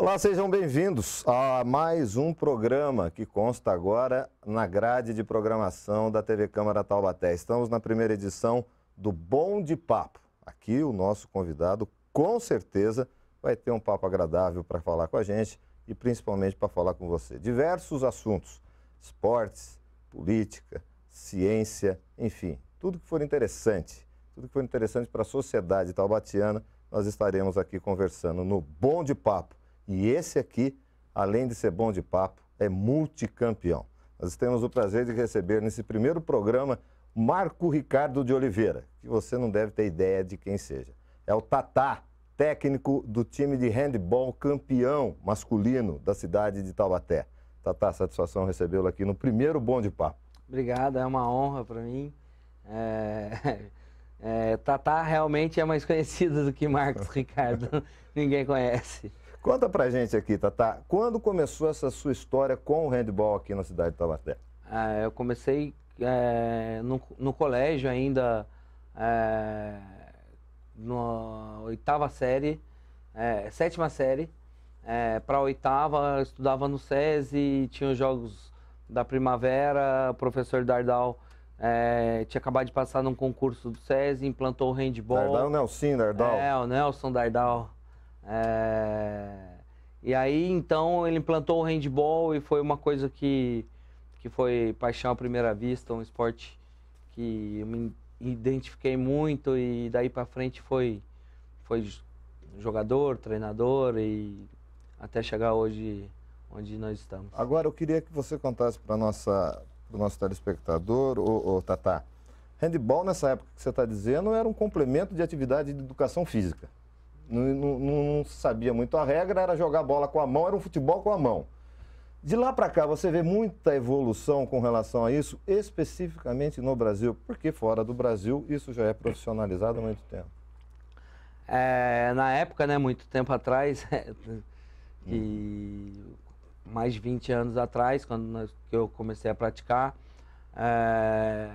Olá, sejam bem-vindos a mais um programa que consta agora na grade de programação da TV Câmara Taubaté. Estamos na primeira edição do Bom de Papo. Aqui o nosso convidado, com certeza, vai ter um papo agradável para falar com a gente e principalmente para falar com você. Diversos assuntos: esportes, política, ciência, enfim, tudo que for interessante, tudo que for interessante para a sociedade taubatiana, nós estaremos aqui conversando no Bom de Papo. E esse aqui, além de ser bom de papo, é multicampeão. Nós temos o prazer de receber nesse primeiro programa Marco Ricardo de Oliveira, que você não deve ter ideia de quem seja. É o Tatá, técnico do time de handball campeão masculino da cidade de Taubaté. Tatá, satisfação recebê-lo aqui no primeiro Bom de Papo. Obrigado, é uma honra para mim. É... É, Tatá realmente é mais conhecido do que Marcos Ricardo. Ninguém conhece. Conta pra gente aqui, Tata, quando começou essa sua história com o handball aqui na cidade de Taubaté? É, eu comecei é, no, no, colégio ainda, é, na oitava série, é, sétima série, é, para oitava, estudava no SESI, tinha os jogos da primavera, o professor Dardal é, tinha acabado de passar num concurso do SESI, implantou o handball. Dardal Nelson, Dardal. É, o Nelson Dardal. É... E aí, então, ele implantou o handball e foi uma coisa que, que foi paixão à primeira vista, um esporte que eu me identifiquei muito e daí para frente foi, foi jogador, treinador e até chegar hoje onde nós estamos. Agora, eu queria que você contasse para nossa para o nosso telespectador, o ô, Tatá. Handball, nessa época que você está dizendo, era um complemento de atividade de educação física não, não, não sabia muito a regra, era jogar bola com a mão, era um futebol com a mão. De lá para cá, você vê muita evolução com relação a isso, especificamente no Brasil, porque fora do Brasil isso já é profissionalizado há muito tempo. É, na época, né, muito tempo atrás, hum. mais de 20 anos atrás, quando nós, que eu comecei a praticar, é,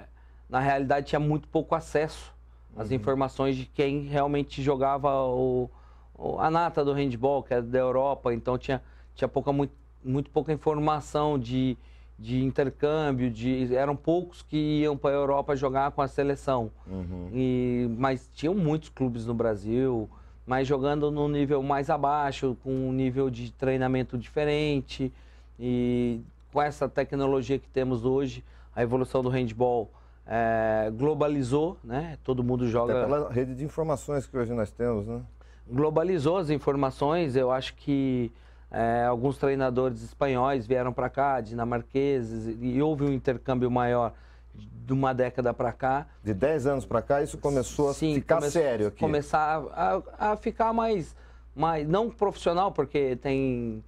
na realidade tinha muito pouco acesso as uhum. informações de quem realmente jogava o, o, a nata do handball, que era é da Europa, então tinha, tinha pouca, muito, muito pouca informação de, de intercâmbio, de, eram poucos que iam para a Europa jogar com a seleção. Uhum. E, mas tinham muitos clubes no Brasil, mas jogando no nível mais abaixo, com um nível de treinamento diferente. E com essa tecnologia que temos hoje, a evolução do handball é, globalizou, né? Todo mundo joga. Até pela rede de informações que hoje nós temos, né? Globalizou as informações. Eu acho que é, alguns treinadores espanhóis vieram para cá, dinamarqueses, e houve um intercâmbio maior de uma década para cá. De 10 anos para cá, isso começou Sim, a ficar come... sério aqui. Começar a, a, a ficar mais, mais. Não profissional, porque tem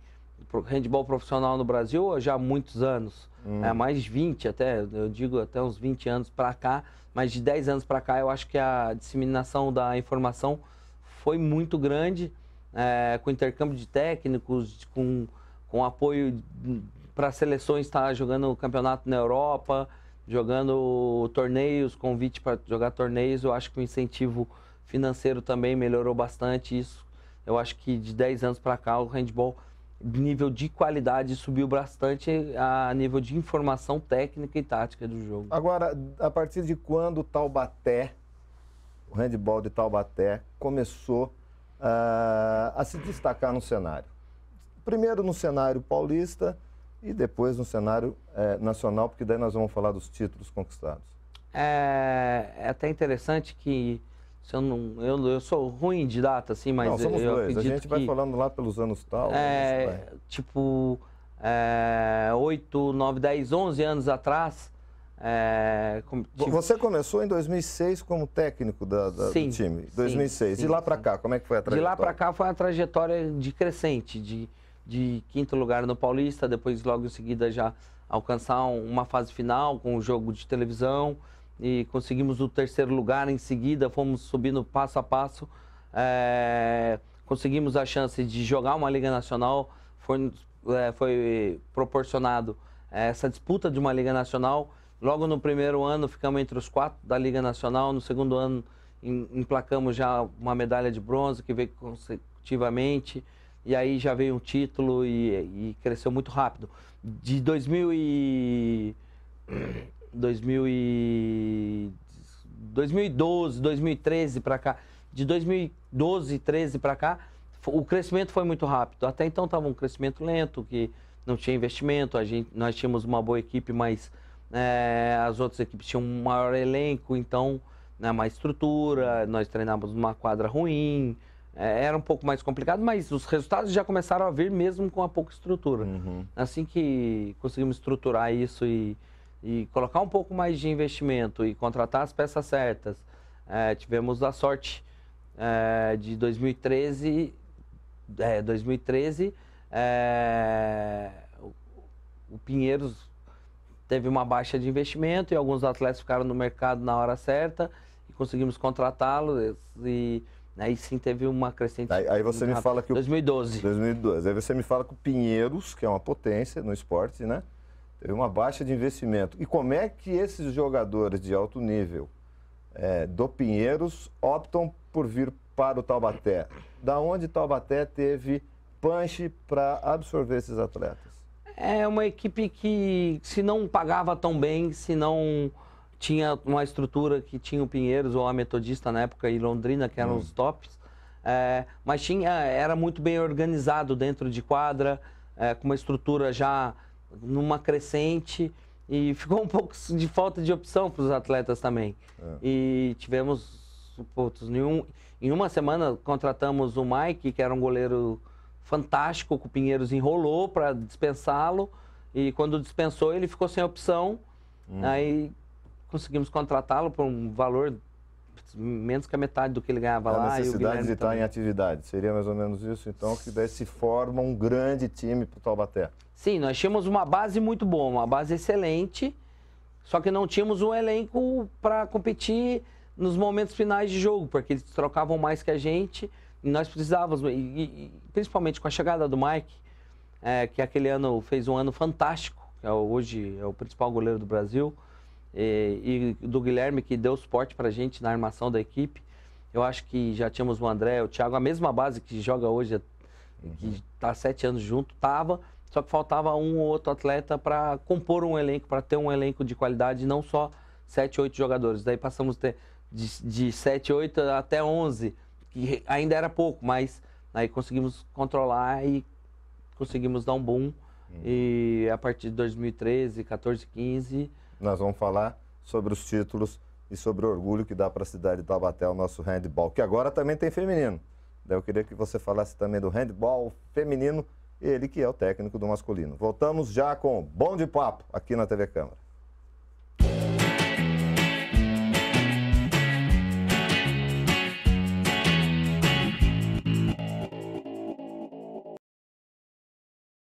handball profissional no Brasil já há muitos anos, hum. é, mais 20 até, eu digo até uns 20 anos para cá, mas de 10 anos para cá eu acho que a disseminação da informação foi muito grande, é, com intercâmbio de técnicos, com, com apoio para seleções estar tá, jogando campeonato na Europa, jogando torneios, convite para jogar torneios, eu acho que o incentivo financeiro também melhorou bastante isso. Eu acho que de 10 anos para cá o handball nível de qualidade subiu bastante a nível de informação técnica e tática do jogo. Agora, a partir de quando o Taubaté, o handball de Taubaté, começou uh, a se destacar no cenário? Primeiro no cenário paulista e depois no cenário uh, nacional, porque daí nós vamos falar dos títulos conquistados. É, é até interessante que eu, não, eu, eu sou ruim de data, assim, mas não, somos eu dois. acredito A gente que, vai falando lá pelos anos tal. É, tipo, é, 8, 9, 10, 11 anos atrás. É, tipo, Você começou em 2006 como técnico da, da sim, do time, 2006. Sim, de lá para cá, como é que foi a trajetória? De lá para cá foi uma trajetória de crescente, de, de quinto lugar no Paulista, depois logo em seguida já alcançar uma fase final com o um jogo de televisão, e conseguimos o terceiro lugar. Em seguida, fomos subindo passo a passo. É, conseguimos a chance de jogar uma Liga Nacional. Foi, é, foi proporcionado é, essa disputa de uma Liga Nacional. Logo no primeiro ano, ficamos entre os quatro da Liga Nacional. No segundo ano, emplacamos já uma medalha de bronze que veio consecutivamente. E aí já veio um título e, e cresceu muito rápido. De 2000 e 2012, 2013 para cá, de 2012, 13 para cá, o crescimento foi muito rápido. Até então estava um crescimento lento, que não tinha investimento, a gente, nós tínhamos uma boa equipe, mas é, as outras equipes tinham um maior elenco, então né, mais estrutura, nós treinávamos numa quadra ruim, é, era um pouco mais complicado, mas os resultados já começaram a vir mesmo com a pouca estrutura. Uhum. Assim que conseguimos estruturar isso e e colocar um pouco mais de investimento e contratar as peças certas, é, tivemos a sorte é, de 2013, é, 2013 é, o, o Pinheiros teve uma baixa de investimento e alguns atletas ficaram no mercado na hora certa e conseguimos contratá-los e né, aí sim teve uma crescente. Aí, aí você me fala que o 2012. 2012. Aí você me fala que o Pinheiros, que é uma potência no esporte, né? Teve uma baixa de investimento. E como é que esses jogadores de alto nível é, do Pinheiros optam por vir para o Taubaté? Da onde Taubaté teve punch para absorver esses atletas? É uma equipe que, se não pagava tão bem, se não tinha uma estrutura que tinha o Pinheiros ou a Metodista na época e Londrina, que eram hum. os tops, é, mas tinha, era muito bem organizado dentro de quadra, é, com uma estrutura já numa crescente e ficou um pouco de falta de opção para os atletas também. É. E tivemos outros nenhum. Em uma semana contratamos o Mike, que era um goleiro fantástico, que o Pinheiros enrolou para dispensá-lo. E quando dispensou, ele ficou sem opção. Hum. Aí conseguimos contratá-lo por um valor menos que a metade do que ele ganhava é, lá. A necessidade de estar tá também. em atividade, seria mais ou menos isso, então, que daí se forma um grande time para o Taubaté. Sim, nós tínhamos uma base muito boa, uma base excelente, só que não tínhamos um elenco para competir nos momentos finais de jogo, porque eles trocavam mais que a gente, e nós precisávamos, e, e, principalmente com a chegada do Mike, é, que aquele ano fez um ano fantástico, é, hoje é o principal goleiro do Brasil, e, é, e do Guilherme, que deu suporte para a gente na armação da equipe. Eu acho que já tínhamos o André, o Thiago, a mesma base que joga hoje, é, que está uhum. sete anos junto, estava, só que faltava um ou outro atleta para compor um elenco, para ter um elenco de qualidade, não só sete, oito jogadores. Daí passamos ter de, de sete, oito até onze, que ainda era pouco, mas aí conseguimos controlar e conseguimos dar um boom. Uhum. E a partir de 2013, 14, 15 nós vamos falar sobre os títulos e sobre o orgulho que dá para a cidade de Taubaté o nosso handball, que agora também tem feminino. Daí eu queria que você falasse também do handball feminino, ele que é o técnico do masculino. Voltamos já com Bom de Papo aqui na TV Câmara.